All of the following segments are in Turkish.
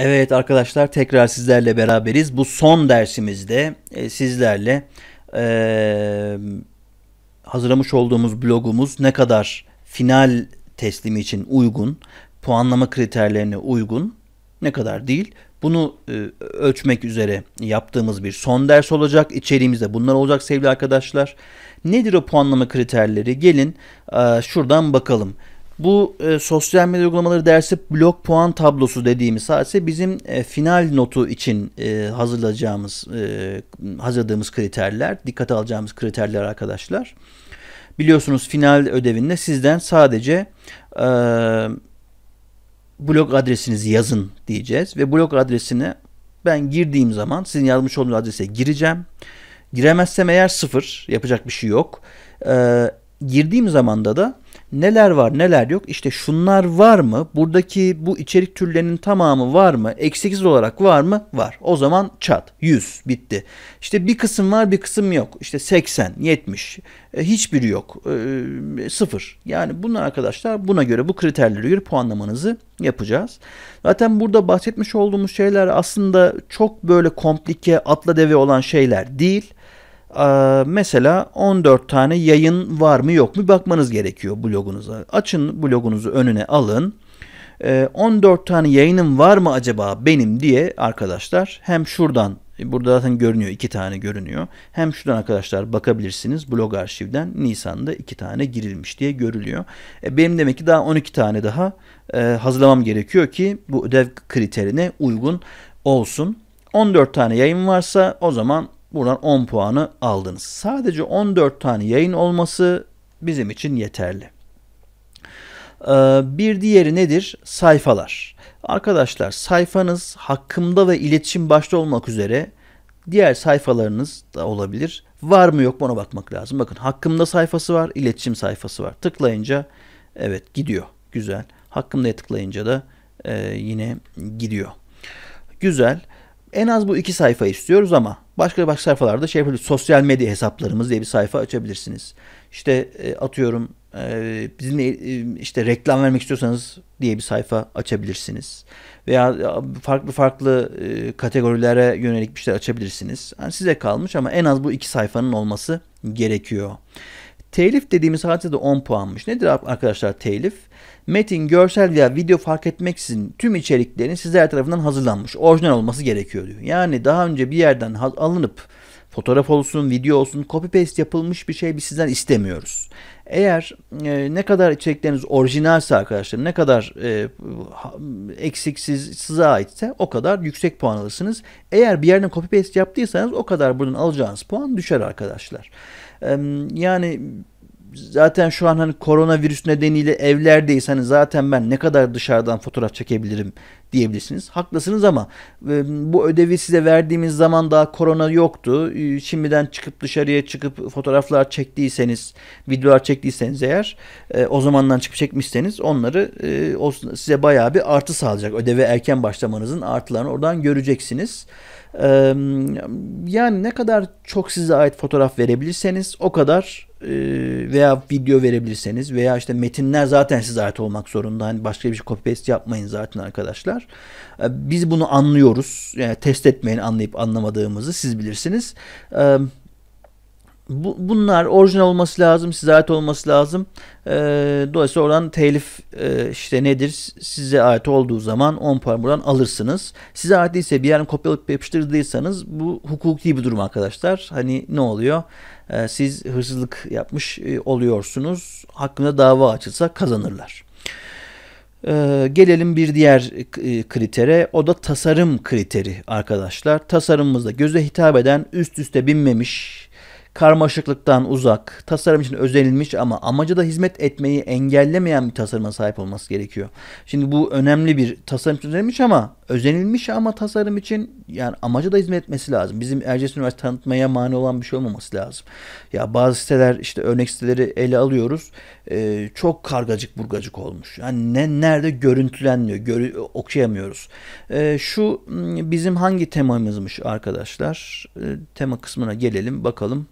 Evet arkadaşlar tekrar sizlerle beraberiz. Bu son dersimizde e, sizlerle e, hazırlamış olduğumuz blogumuz ne kadar final teslimi için uygun, puanlama kriterlerine uygun, ne kadar değil bunu e, ölçmek üzere yaptığımız bir son ders olacak. İçeriğimizde bunlar olacak sevgili arkadaşlar. Nedir o puanlama kriterleri? Gelin e, şuradan bakalım. Bu e, sosyal medya uygulamaları dersi blok puan tablosu dediğimiz hadise bizim e, final notu için e, hazırlayacağımız e, hazırladığımız kriterler, dikkate alacağımız kriterler arkadaşlar. Biliyorsunuz final ödevinde sizden sadece e, blog adresinizi yazın diyeceğiz ve blok adresini ben girdiğim zaman sizin yazmış olduğunuz adrese gireceğim. Giremezsem eğer sıfır yapacak bir şey yok. E, girdiğim zamanda da Neler var neler yok işte şunlar var mı buradaki bu içerik türlerinin tamamı var mı eksiksiz olarak var mı var o zaman çat 100 bitti işte bir kısım var bir kısım yok işte 80 70 e, hiçbiri yok e, sıfır yani bunlar arkadaşlar buna göre bu kriterlere göre puanlamanızı yapacağız. Zaten burada bahsetmiş olduğumuz şeyler aslında çok böyle komplike atla deve olan şeyler değil. Ee, mesela 14 tane yayın var mı yok mu bakmanız gerekiyor blogunuza. Açın blogunuzu önüne alın. 14 ee, tane yayınım var mı acaba benim diye arkadaşlar hem şuradan burada zaten görünüyor iki tane görünüyor. Hem şuradan arkadaşlar bakabilirsiniz blog arşivden Nisan'da iki tane girilmiş diye görülüyor. E, benim demek ki daha 12 tane daha e, hazırlamam gerekiyor ki bu ödev kriterine uygun olsun. 14 tane yayın varsa o zaman Buradan 10 puanı aldınız. Sadece 14 tane yayın olması bizim için yeterli. Ee, bir diğeri nedir? Sayfalar. Arkadaşlar sayfanız hakkımda ve iletişim başta olmak üzere diğer sayfalarınız da olabilir. Var mı yok mu ona bakmak lazım. Bakın hakkımda sayfası var, iletişim sayfası var. Tıklayınca evet gidiyor. Güzel. Hakkımda'ya tıklayınca da e, yine gidiyor. Güzel. En az bu iki sayfa istiyoruz ama Başka başka sayfalarda şey yapabilir. Sosyal medya hesaplarımız diye bir sayfa açabilirsiniz. İşte e, atıyorum e, bizimle e, işte reklam vermek istiyorsanız diye bir sayfa açabilirsiniz. Veya e, farklı farklı e, kategorilere yönelik bir şeyler açabilirsiniz. Yani size kalmış ama en az bu iki sayfanın olması gerekiyor. Telif dediğimiz hadise de 10 puanmış. Nedir arkadaşlar telif? Metin, görsel veya video fark etmeksizin tüm içeriklerin sizler tarafından hazırlanmış. Orijinal olması gerekiyor diyor. Yani daha önce bir yerden alınıp fotoğraf olsun, video olsun, copy paste yapılmış bir şey biz sizden istemiyoruz. Eğer e, ne kadar içerikleriniz orijinalse arkadaşlar, ne kadar e, eksiksiz size aitse o kadar yüksek puan alırsınız. Eğer bir yerden copy paste yaptıysanız o kadar buradan alacağınız puan düşer arkadaşlar. Yani zaten şu an hani koronavirüs nedeniyle evlerdeyiz. Hani zaten ben ne kadar dışarıdan fotoğraf çekebilirim? diyebilirsiniz. Haklısınız ama e, bu ödevi size verdiğimiz zaman daha korona yoktu. E, şimdiden çıkıp dışarıya çıkıp fotoğraflar çektiyseniz, videolar çektiyseniz eğer e, o zamandan çıkıp çekmişseniz onları size bayağı bir artı sağlayacak. Ödeve erken başlamanızın artılarını oradan göreceksiniz. Yani ne kadar çok size ait fotoğraf verebilirseniz o kadar veya video verebilirseniz veya işte metinler zaten size ait olmak zorunda. Hani başka bir şey copy paste yapmayın zaten arkadaşlar bunlar. Ee, biz bunu anlıyoruz. Yani test etmeyin anlayıp anlamadığımızı siz bilirsiniz. Ee, bunlar orijinal olması lazım, size ait olması lazım. Ee, dolayısıyla oradan telif e, işte nedir? Size ait olduğu zaman 10 puan buradan alırsınız. Size ait değilse bir yerin kopyalıp yapıştırdıysanız bu hukuki bir durum arkadaşlar. Hani ne oluyor? siz hırsızlık yapmış e, oluyorsunuz. Hakkında dava açılsa kazanırlar. Ee, gelelim bir diğer e, kritere. O da tasarım kriteri arkadaşlar. Tasarımımızda göze hitap eden üst üste binmemiş, karmaşıklıktan uzak, tasarım için özenilmiş ama amaca da hizmet etmeyi engellemeyen bir tasarıma sahip olması gerekiyor. Şimdi bu önemli bir tasarım için özenilmiş ama özenilmiş ama tasarım için yani amaca da hizmet etmesi lazım. Bizim Erciyes Üniversitesi tanıtmaya mani olan bir şey olmaması lazım. Ya bazı siteler işte örnek siteleri ele alıyoruz. E, çok kargacık burgacık olmuş. Yani ne nerede görüntülenmiyor. Görü, okuyamıyoruz. E, şu hmm, bizim hangi temamızmış arkadaşlar? E, tema kısmına gelelim bakalım.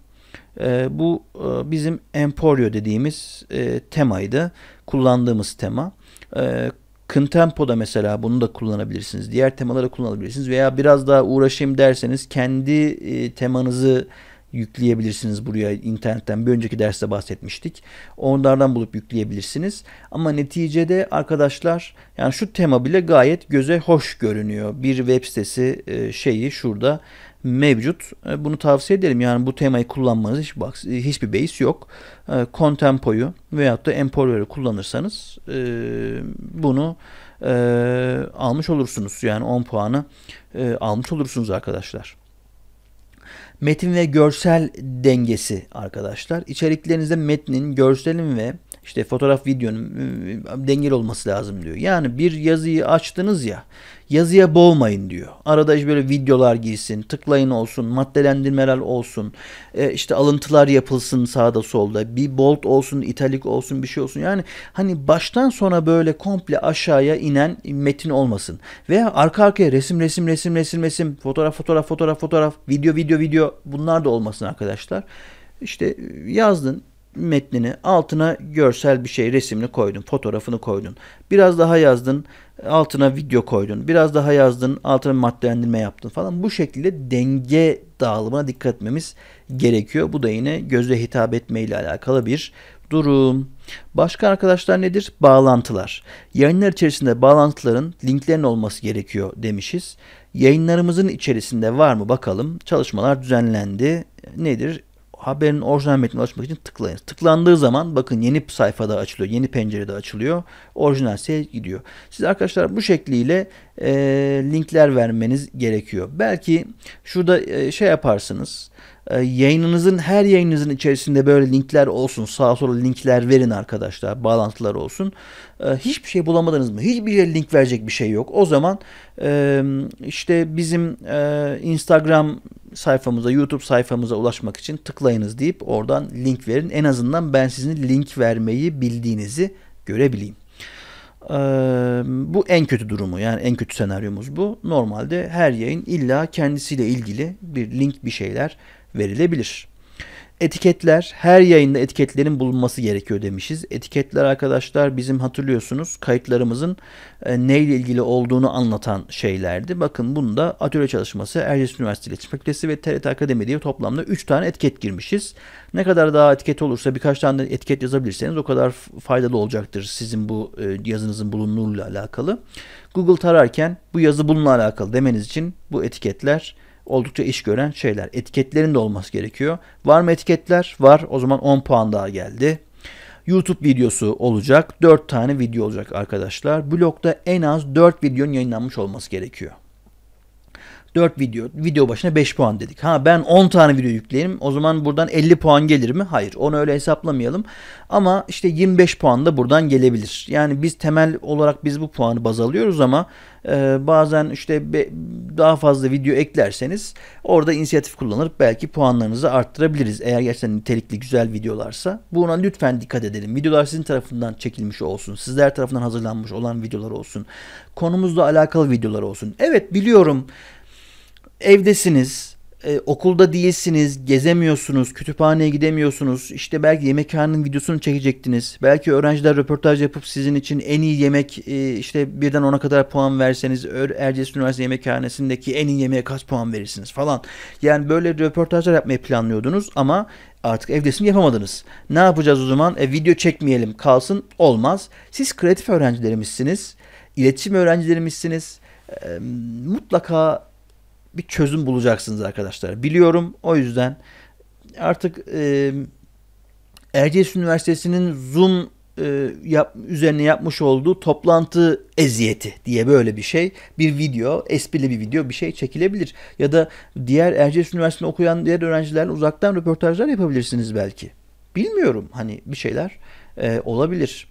E, bu e, bizim Emporio dediğimiz e, temaydı. Kullandığımız tema. E, Contempo'da mesela bunu da kullanabilirsiniz. Diğer temalara kullanabilirsiniz veya biraz daha uğraşayım derseniz kendi e, temanızı yükleyebilirsiniz buraya internetten. Bir önceki derste bahsetmiştik. Onlardan bulup yükleyebilirsiniz. Ama neticede arkadaşlar yani şu tema bile gayet göze hoş görünüyor. Bir web sitesi e, şeyi şurada mevcut. E, bunu tavsiye ederim. Yani bu temayı kullanmanız hiç bak, e, hiçbir beis yok. E, Contempo'yu veyahut da Emporio'yu kullanırsanız bunu almış olursunuz. Yani 10 puanı almış olursunuz arkadaşlar. Metin ve görsel dengesi arkadaşlar. İçeriklerinizde metnin, görselin ve işte fotoğraf videonun ıı, ıı, dengeli olması lazım diyor. Yani bir yazıyı açtınız ya yazıya boğmayın diyor. Arada işte böyle videolar girsin, tıklayın olsun, maddelendirmeler olsun, e, işte alıntılar yapılsın sağda solda, bir bold olsun, italik olsun, bir şey olsun. Yani hani baştan sona böyle komple aşağıya inen metin olmasın. Veya arka arkaya resim, resim, resim, resim, resim, fotoğraf, fotoğraf, fotoğraf, fotoğraf, video, video, video bunlar da olmasın arkadaşlar. İşte ıı, yazdın, metnini altına görsel bir şey resmini koydun fotoğrafını koydun biraz daha yazdın altına video koydun biraz daha yazdın altına maddelendirme yaptın falan bu şekilde denge dağılımına dikkat etmemiz gerekiyor bu da yine gözle hitap etme ile alakalı bir durum. Başka arkadaşlar nedir? Bağlantılar. Yayınlar içerisinde bağlantıların linklerin olması gerekiyor demişiz. Yayınlarımızın içerisinde var mı bakalım. Çalışmalar düzenlendi. Nedir? haberin orijinal metnini ulaşmak için tıklayın. Tıklandığı zaman bakın yeni sayfada açılıyor. Yeni pencerede açılıyor. Orijinal siteye gidiyor. Siz arkadaşlar bu şekliyle e, linkler vermeniz gerekiyor. Belki şurada e, şey yaparsınız. Ee, yayınınızın her yayınınızın içerisinde böyle linkler olsun. Sağa sola linkler verin arkadaşlar. Bağlantılar olsun. Ee, hiçbir şey bulamadınız mı? Hiçbir yere link verecek bir şey yok. O zaman işte bizim Instagram sayfamıza, YouTube sayfamıza ulaşmak için tıklayınız deyip oradan link verin. En azından ben sizin link vermeyi bildiğinizi görebileyim. Ee, bu en kötü durumu yani en kötü senaryomuz bu. Normalde her yayın illa kendisiyle ilgili bir link bir şeyler verilebilir. Etiketler, her yayında etiketlerin bulunması gerekiyor demişiz. Etiketler arkadaşlar bizim hatırlıyorsunuz kayıtlarımızın e, neyle ilgili olduğunu anlatan şeylerdi. Bakın bunu da atölye çalışması, Erciyes Üniversitesi İletişim Fakültesi ve TRT Akademi diye toplamda 3 tane etiket girmişiz. Ne kadar daha etiket olursa birkaç tane etiket yazabilirseniz o kadar faydalı olacaktır sizin bu e, yazınızın bulunduğuyla alakalı. Google tararken bu yazı bununla alakalı demeniz için bu etiketler oldukça iş gören şeyler. Etiketlerin de olması gerekiyor. Var mı etiketler? Var. O zaman 10 puan daha geldi. YouTube videosu olacak. 4 tane video olacak arkadaşlar. Blogda en az 4 videonun yayınlanmış olması gerekiyor. 4 video, video başına 5 puan dedik. Ha ben 10 tane video yükleyelim o zaman buradan 50 puan gelir mi? Hayır onu öyle hesaplamayalım. Ama işte 25 puan da buradan gelebilir. Yani biz temel olarak biz bu puanı baz alıyoruz ama e, bazen işte be, daha fazla video eklerseniz orada inisiyatif kullanıp belki puanlarınızı arttırabiliriz. Eğer gerçekten nitelikli güzel videolarsa buna lütfen dikkat edelim. Videolar sizin tarafından çekilmiş olsun. Sizler tarafından hazırlanmış olan videolar olsun. Konumuzla alakalı videolar olsun. Evet biliyorum evdesiniz, e, okulda değilsiniz, gezemiyorsunuz, kütüphaneye gidemiyorsunuz. İşte belki yemekhanenin videosunu çekecektiniz. Belki öğrenciler röportaj yapıp sizin için en iyi yemek e, işte birden ona kadar puan verseniz Erciyes Üniversitesi Yemekhanesi'ndeki en iyi yemeğe kaç puan verirsiniz falan. Yani böyle röportajlar yapmayı planlıyordunuz ama artık evdesin yapamadınız. Ne yapacağız o zaman? E, video çekmeyelim kalsın olmaz. Siz kreatif öğrencilerimizsiniz. İletişim öğrencilerimizsiniz. E, mutlaka bir çözüm bulacaksınız arkadaşlar. Biliyorum o yüzden artık e, Erciyes Üniversitesi'nin Zoom e, yap, üzerine yapmış olduğu toplantı eziyeti diye böyle bir şey. Bir video, esprili bir video bir şey çekilebilir. Ya da diğer Erciyes Üniversitesi'nde okuyan diğer öğrencilerle uzaktan röportajlar yapabilirsiniz belki. Bilmiyorum hani bir şeyler e, olabilir.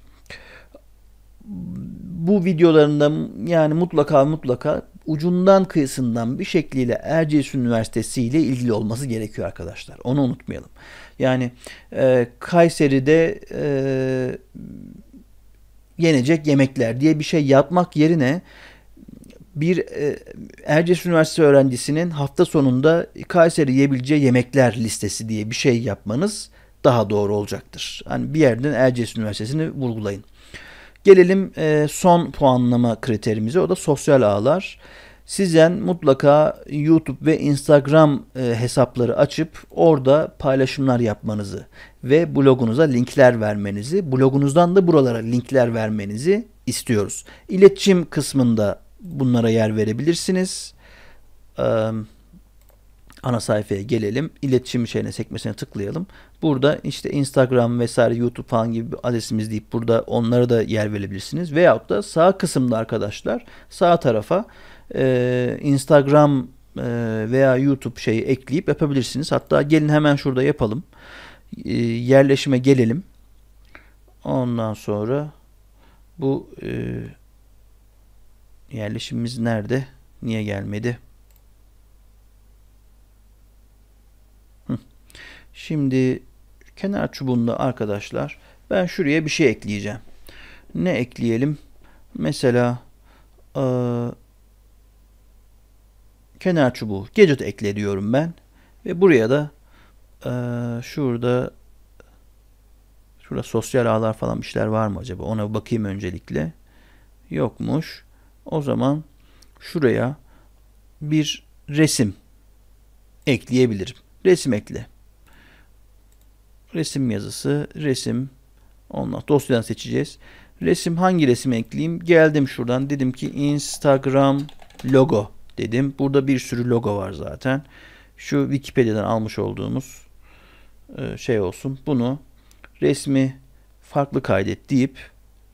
Bu videolarında yani mutlaka mutlaka ucundan kıyısından bir şekliyle Erciyes Üniversitesi ile ilgili olması gerekiyor arkadaşlar. Onu unutmayalım. Yani e, Kayseri'de e, yenecek yemekler diye bir şey yapmak yerine bir e, Erciyes Üniversitesi öğrencisinin hafta sonunda Kayseri yiyebileceği yemekler listesi diye bir şey yapmanız daha doğru olacaktır. Hani bir yerden Erciyes Üniversitesi'ni vurgulayın. Gelelim e, son puanlama kriterimize. O da sosyal ağlar. Sizden mutlaka YouTube ve Instagram e, hesapları açıp orada paylaşımlar yapmanızı ve blogunuza linkler vermenizi, blogunuzdan da buralara linkler vermenizi istiyoruz. İletişim kısmında bunlara yer verebilirsiniz. Ee, ana sayfaya gelelim. İletişim şeyine sekmesine tıklayalım. Burada işte Instagram vesaire YouTube falan gibi bir adresimiz deyip burada onlara da yer verebilirsiniz. Veyahut da sağ kısımda arkadaşlar sağ tarafa e, Instagram e, veya YouTube şeyi ekleyip yapabilirsiniz. Hatta gelin hemen şurada yapalım. E, yerleşime gelelim. Ondan sonra bu e, yerleşimimiz nerede? Niye gelmedi? Şimdi kenar çubuğunda arkadaşlar ben şuraya bir şey ekleyeceğim. Ne ekleyelim? Mesela e, kenar çubuğu gadget ekle diyorum ben. Ve buraya da e, şurada şurada sosyal ağlar falan bir şeyler var mı acaba? Ona bakayım öncelikle. Yokmuş. O zaman şuraya bir resim ekleyebilirim. Resim ekle. Resim yazısı, resim. Onunla dosyadan seçeceğiz. Resim hangi resim ekleyeyim? Geldim şuradan dedim ki Instagram logo dedim. Burada bir sürü logo var zaten. Şu Wikipedia'dan almış olduğumuz e, şey olsun. Bunu resmi farklı kaydet deyip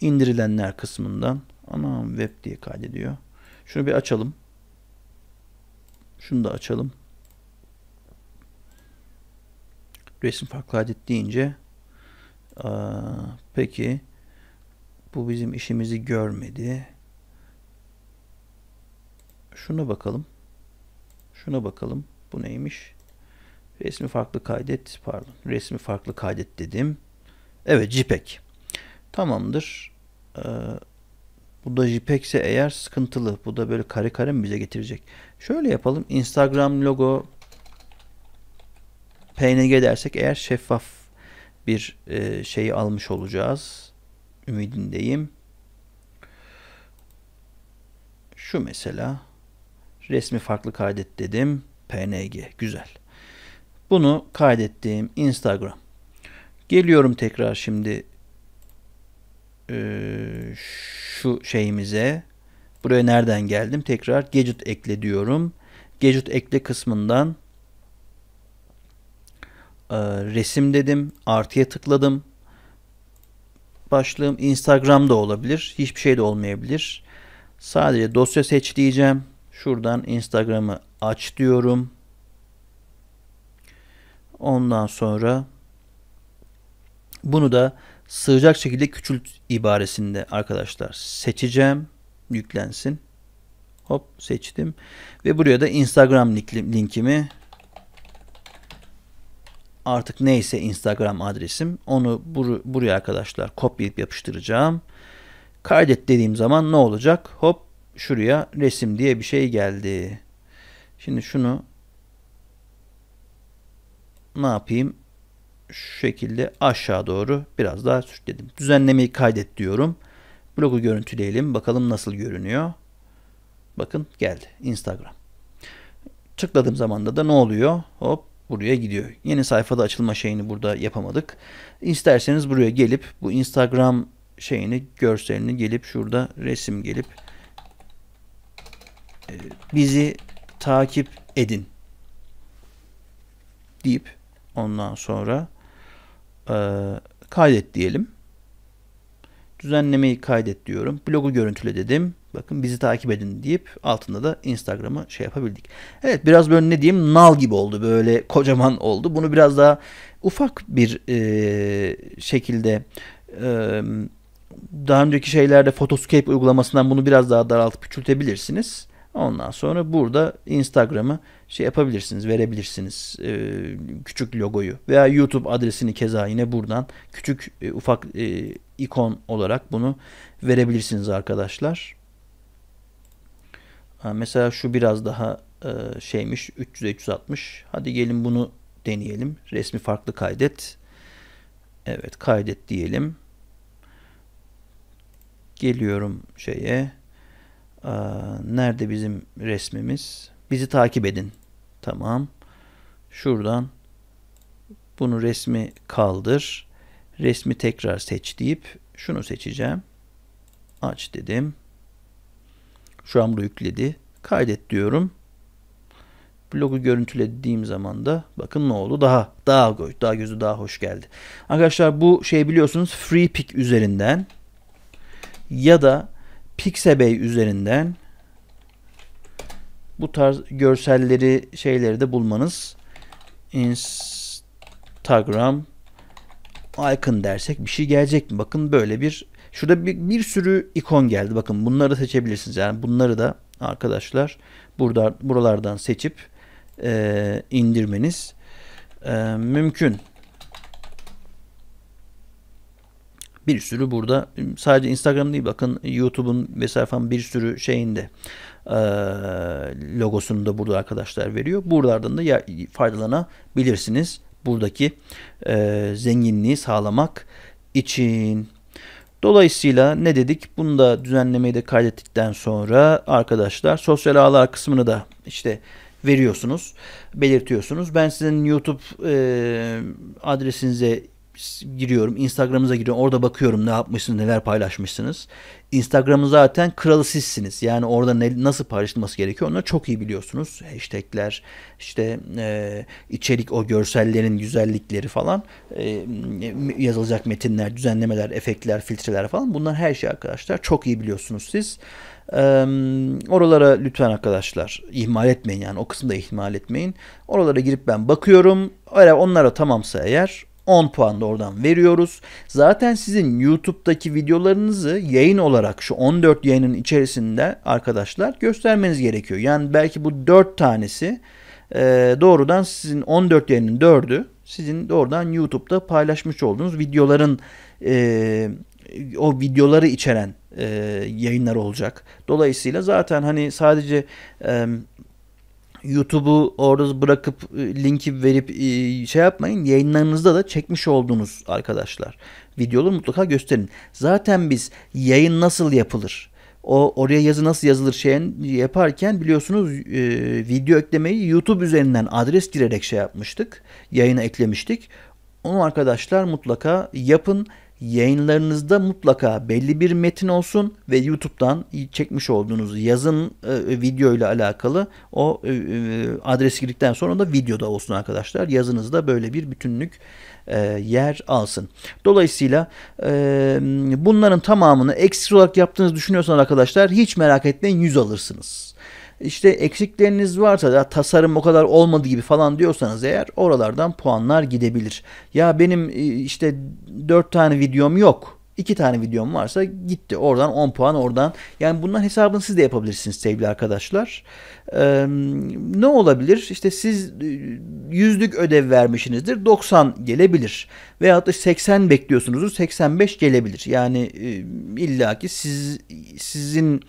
indirilenler kısmından anam web diye kaydediyor. Şunu bir açalım. Şunu da açalım. resim farklı adet deyince aa, peki bu bizim işimizi görmedi. Şuna bakalım. Şuna bakalım. Bu neymiş? Resmi farklı kaydet. Pardon. Resmi farklı kaydet dedim. Evet JPEG. Tamamdır. Ee, bu da JPEG ise eğer sıkıntılı. Bu da böyle kare kare mi bize getirecek? Şöyle yapalım. Instagram logo PNG dersek eğer şeffaf bir e, şey almış olacağız. Ümidindeyim. Şu mesela resmi farklı kaydet dedim. PNG güzel. Bunu kaydettiğim Instagram. Geliyorum tekrar şimdi e, şu şeyimize. Buraya nereden geldim? Tekrar gadget ekle diyorum. Gadget ekle kısmından ee, resim dedim, artıya tıkladım. Başlığım Instagram'da olabilir, hiçbir şey de olmayabilir. Sadece dosya seç diyeceğim. Şuradan Instagram'ı aç diyorum. Ondan sonra bunu da sığacak şekilde küçült ibaresinde arkadaşlar seçeceğim. Yüklensin. Hop seçtim. Ve buraya da Instagram linkimi artık neyse Instagram adresim onu bur buraya arkadaşlar kopyalayıp yapıştıracağım. Kaydet dediğim zaman ne olacak? Hop şuraya resim diye bir şey geldi. Şimdi şunu ne yapayım? Şu şekilde aşağı doğru biraz daha sürükledim. Düzenlemeyi kaydet diyorum. Blogu görüntüleyelim. Bakalım nasıl görünüyor. Bakın geldi Instagram. Tıkladığım zaman da ne oluyor? Hop buraya gidiyor. Yeni sayfada açılma şeyini burada yapamadık. İsterseniz buraya gelip bu Instagram şeyini görselini gelip şurada resim gelip e, bizi takip edin deyip ondan sonra e, kaydet diyelim. Düzenlemeyi kaydet diyorum. Blogu görüntüle dedim. Bakın bizi takip edin deyip altında da Instagram'ı şey yapabildik. Evet biraz böyle ne diyeyim nal gibi oldu böyle kocaman oldu. Bunu biraz daha ufak bir e, şekilde e, daha önceki şeylerde Photoscape uygulamasından bunu biraz daha daraltıp küçültebilirsiniz. Ondan sonra burada Instagram'ı şey yapabilirsiniz, verebilirsiniz e, küçük logoyu veya YouTube adresini keza yine buradan küçük e, ufak e, ikon olarak bunu verebilirsiniz arkadaşlar mesela şu biraz daha e, şeymiş 300 360. Hadi gelin bunu deneyelim. Resmi farklı kaydet. Evet kaydet diyelim. Geliyorum şeye. nerede bizim resmimiz? Bizi takip edin. Tamam. Şuradan bunu resmi kaldır. Resmi tekrar seç deyip şunu seçeceğim. Aç dedim. Şu an bunu yükledi. Kaydet diyorum. Blogu görüntüle dediğim zaman da bakın ne oldu daha daha göz daha gözü daha hoş geldi. Arkadaşlar bu şey biliyorsunuz FreePic üzerinden ya da Pixabay üzerinden bu tarz görselleri şeyleri de bulmanız Instagram icon dersek bir şey gelecek mi? Bakın böyle bir Şurada bir, bir sürü ikon geldi. Bakın bunları seçebilirsiniz. Yani bunları da arkadaşlar burada buralardan seçip e, indirmeniz e, mümkün. Bir sürü burada sadece Instagram değil bakın YouTube'un vesaire falan bir sürü şeyinde e, logosunu da burada arkadaşlar veriyor. Buralardan da ya, faydalanabilirsiniz. Buradaki e, zenginliği sağlamak için. Dolayısıyla ne dedik? Bunu da düzenlemeyi de kaydettikten sonra arkadaşlar sosyal ağlar kısmını da işte veriyorsunuz, belirtiyorsunuz. Ben sizin YouTube e, adresinize giriyorum. Instagram'ınıza giriyorum. Orada bakıyorum ne yapmışsınız, neler paylaşmışsınız. Instagram zaten kralı sizsiniz. Yani orada ne, nasıl paylaşılması gerekiyor onları çok iyi biliyorsunuz. Hashtagler, işte e, içerik, o görsellerin güzellikleri falan, e, yazılacak metinler, düzenlemeler, efektler, filtreler falan. Bunlar her şey arkadaşlar. Çok iyi biliyorsunuz siz. E, oralara lütfen arkadaşlar ihmal etmeyin yani o kısımda ihmal etmeyin. Oralara girip ben bakıyorum. Eğer onlara tamamsa eğer 10 puan da oradan veriyoruz. Zaten sizin YouTube'daki videolarınızı yayın olarak şu 14 yayının içerisinde arkadaşlar göstermeniz gerekiyor. Yani belki bu 4 tanesi e, doğrudan sizin 14 yayının 4'ü sizin doğrudan YouTube'da paylaşmış olduğunuz videoların e, o videoları içeren e, yayınlar olacak. Dolayısıyla zaten hani sadece e, YouTube'u orada bırakıp e, linki verip e, şey yapmayın. Yayınlarınızda da çekmiş olduğunuz arkadaşlar videoları mutlaka gösterin. Zaten biz yayın nasıl yapılır? O oraya yazı nasıl yazılır şeyin yaparken biliyorsunuz e, video eklemeyi YouTube üzerinden adres girerek şey yapmıştık. Yayına eklemiştik. Onu arkadaşlar mutlaka yapın yayınlarınızda mutlaka belli bir metin olsun ve YouTube'dan çekmiş olduğunuz yazın e, video ile alakalı o e, e adresi girdikten sonra da videoda olsun arkadaşlar. Yazınızda böyle bir bütünlük e, yer alsın. Dolayısıyla e, bunların tamamını eksik olarak yaptığınızı düşünüyorsanız arkadaşlar hiç merak etmeyin 100 alırsınız. İşte eksikleriniz varsa da tasarım o kadar olmadı gibi falan diyorsanız eğer oralardan puanlar gidebilir. Ya benim e, işte 4 tane videom yok. 2 tane videom varsa gitti. Oradan 10 puan oradan. Yani bunların hesabını siz de yapabilirsiniz sevgili arkadaşlar. Ee, ne olabilir? İşte siz e, yüzlük ödev vermişsinizdir. 90 gelebilir. Veyahut da 80 bekliyorsunuzdur. 85 gelebilir. Yani e, illaki siz sizin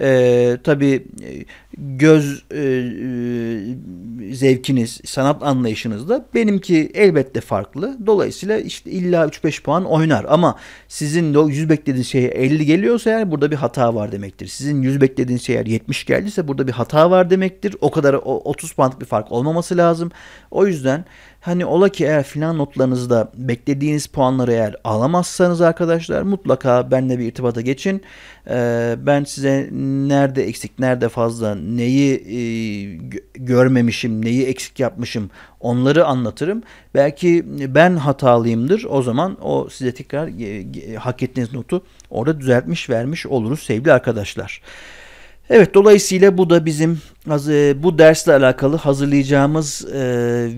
e, tabii e, göz e, e, zevkiniz, sanat anlayışınız da benimki elbette farklı. Dolayısıyla işte illa 3-5 puan oynar ama sizin de 100 beklediğiniz şey 50 geliyorsa yani burada bir hata var demektir. Sizin 100 beklediğiniz şey eğer 70 geldiyse burada bir hata var demektir. O kadar o, 30 puanlık bir fark olmaması lazım. O yüzden hani ola ki eğer final notlarınızda beklediğiniz puanları eğer alamazsanız arkadaşlar mutlaka benimle bir irtibata geçin. Ee, ben size nerede eksik, nerede fazla, neyi e, görmemişim, neyi eksik yapmışım onları anlatırım. Belki ben hatalıyımdır. O zaman o size tekrar e, e, hak ettiğiniz notu orada düzeltmiş vermiş oluruz sevgili arkadaşlar. Evet dolayısıyla bu da bizim e, bu dersle alakalı hazırlayacağımız e,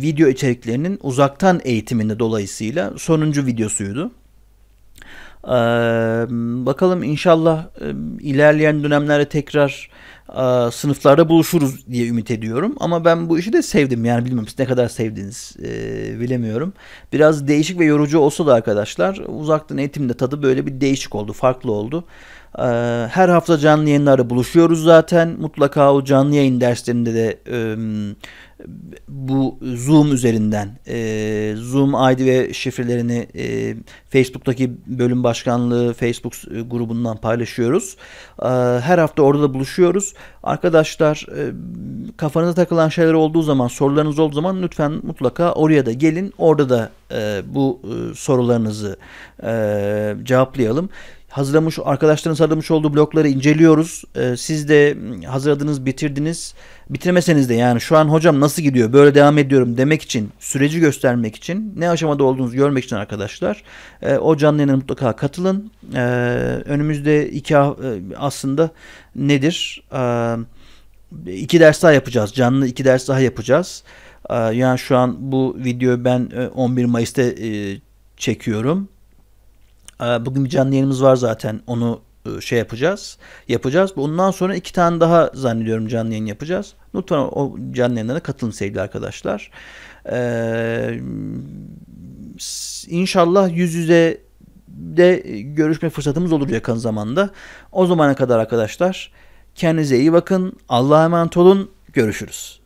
video içeriklerinin uzaktan eğitiminde dolayısıyla sonuncu videosuydu. Ee, bakalım inşallah e, ilerleyen dönemlerde tekrar e, sınıflarda buluşuruz diye ümit ediyorum. Ama ben bu işi de sevdim yani bilmiyorum siz ne kadar sevdiniz e, bilemiyorum. Biraz değişik ve yorucu olsa da arkadaşlar uzaktan eğitimde tadı böyle bir değişik oldu farklı oldu. Ee, her hafta canlı yayınları buluşuyoruz zaten. Mutlaka o canlı yayın derslerinde de ıı, bu Zoom üzerinden e, Zoom ID ve şifrelerini e, Facebook'taki bölüm başkanlığı Facebook e, grubundan paylaşıyoruz. Ee, her hafta orada da buluşuyoruz. Arkadaşlar e, kafanıza takılan şeyler olduğu zaman sorularınız olduğu zaman lütfen mutlaka oraya da gelin. Orada da bu sorularınızı cevaplayalım hazırlamış arkadaşların hazırlamış olduğu blokları inceliyoruz. Ee, siz de hazırladınız, bitirdiniz. Bitirmeseniz de yani şu an hocam nasıl gidiyor? Böyle devam ediyorum demek için, süreci göstermek için, ne aşamada olduğunuzu görmek için arkadaşlar e, o canlı yayına mutlaka katılın. E, önümüzde iki e, aslında nedir? İki ders daha yapacağız. Canlı iki ders daha yapacağız. yani şu an bu videoyu ben 11 Mayıs'ta çekiyorum. Ee, bugün bir canlı yayınımız var zaten. Onu e, şey yapacağız. Yapacağız. Bundan sonra iki tane daha zannediyorum canlı yayın yapacağız. Lütfen o canlı yayınlara katılın sevgili arkadaşlar. Ee, inşallah yüz yüze de görüşme fırsatımız olur yakın zamanda. O zamana kadar arkadaşlar kendinize iyi bakın. Allah'a emanet olun. Görüşürüz.